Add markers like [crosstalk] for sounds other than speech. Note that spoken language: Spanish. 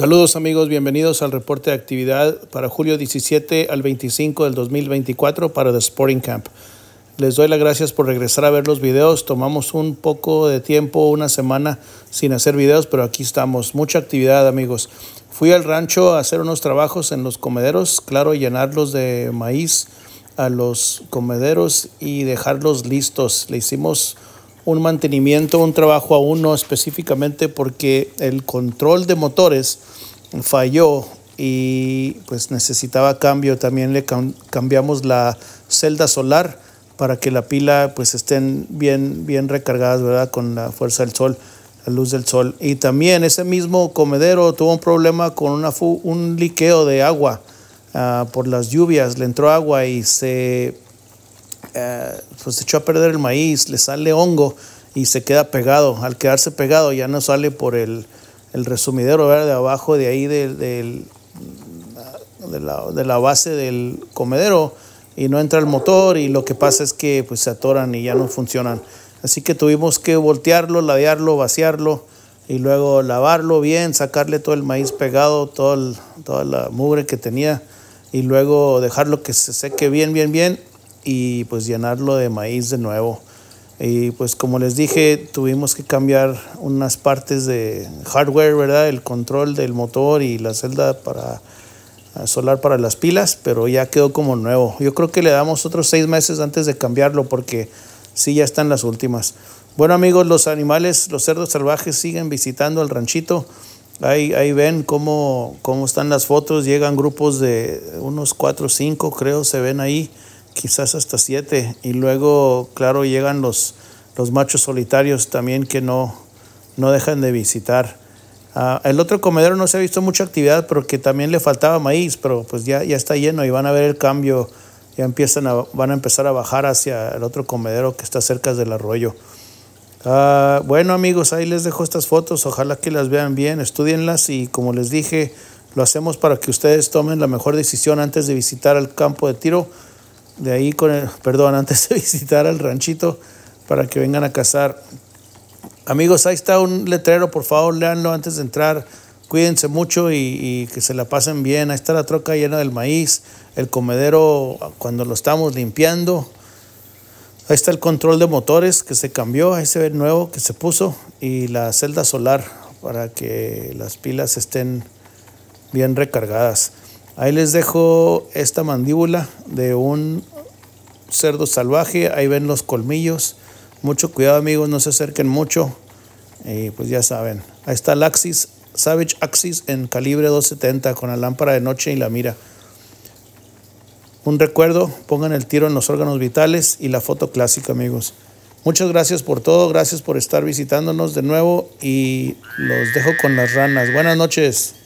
Saludos amigos, bienvenidos al reporte de actividad para julio 17 al 25 del 2024 para The Sporting Camp. Les doy las gracias por regresar a ver los videos. Tomamos un poco de tiempo, una semana sin hacer videos, pero aquí estamos. Mucha actividad amigos. Fui al rancho a hacer unos trabajos en los comederos, claro, llenarlos de maíz a los comederos y dejarlos listos. Le hicimos un mantenimiento, un trabajo a uno específicamente porque el control de motores falló y pues necesitaba cambio. También le cambiamos la celda solar para que la pila pues estén bien, bien recargadas, ¿verdad? Con la fuerza del sol, la luz del sol. Y también ese mismo comedero tuvo un problema con una un liqueo de agua ah, por las lluvias. Le entró agua y se eh, pues echó a perder el maíz, le sale hongo y se queda pegado. Al quedarse pegado ya no sale por el, el resumidero de abajo de ahí del, del, de, la, de, la, base del comedero y no entra el motor y lo que pasa es que pues, se atoran y ya no funcionan. Así que tuvimos que voltearlo, ladearlo, vaciarlo y luego lavarlo bien, sacarle todo el maíz pegado, todo toda la mugre que tenía y luego dejarlo que se seque bien, bien, bien y pues llenarlo de maíz de nuevo. Y pues como les dije, tuvimos que cambiar unas partes de hardware, ¿verdad? El control del motor y la celda para eh, solar para las pilas, pero ya quedó como nuevo. Yo creo que le damos otros seis meses antes de cambiarlo porque sí ya están las últimas. Bueno amigos, los animales, los cerdos salvajes siguen visitando el ranchito. Ahí, ahí ven cómo, cómo están las fotos, llegan grupos de unos cuatro o cinco, creo, se ven ahí quizás hasta siete. Y luego, claro, llegan los, los machos solitarios también que no, no dejan de visitar. Ah, el otro comedero no se ha visto mucha actividad porque también le faltaba maíz, pero pues ya, ya está lleno y van a ver el cambio. Ya empiezan van a empezar a bajar hacia el otro comedero que está cerca del arroyo. Ah, bueno amigos, ahí les dejo estas fotos, ojalá que las vean bien, estudienlas y como les dije, lo hacemos para que ustedes tomen la mejor decisión antes de visitar el campo de tiro de ahí con el, perdón, antes de [laughs] visitar al ranchito para que vengan a cazar. Amigos, ahí está un letrero, por favor, leanlo antes de entrar. Cuídense mucho y, que se la pasen bien. Ahí está la troca llena del maíz, el comedero cuando lo estamos limpiando. Ahí está el control de motores que se cambió, ahí se nuevo que se puso y la celda solar para que las pilas estén bien recargadas. Ahí les dejo esta mandíbula de un cerdo salvaje. Ahí ven los colmillos. Mucho cuidado amigos, no se acerquen mucho. Eh, pues ya saben, ahí está el Axis, Savage Axis en calibre 270 con la lámpara de noche y la mira. Un recuerdo, pongan el tiro en los órganos vitales y la foto clásica amigos. Muchas gracias por todo, gracias por estar visitándonos de nuevo y los dejo con las ranas. Buenas noches.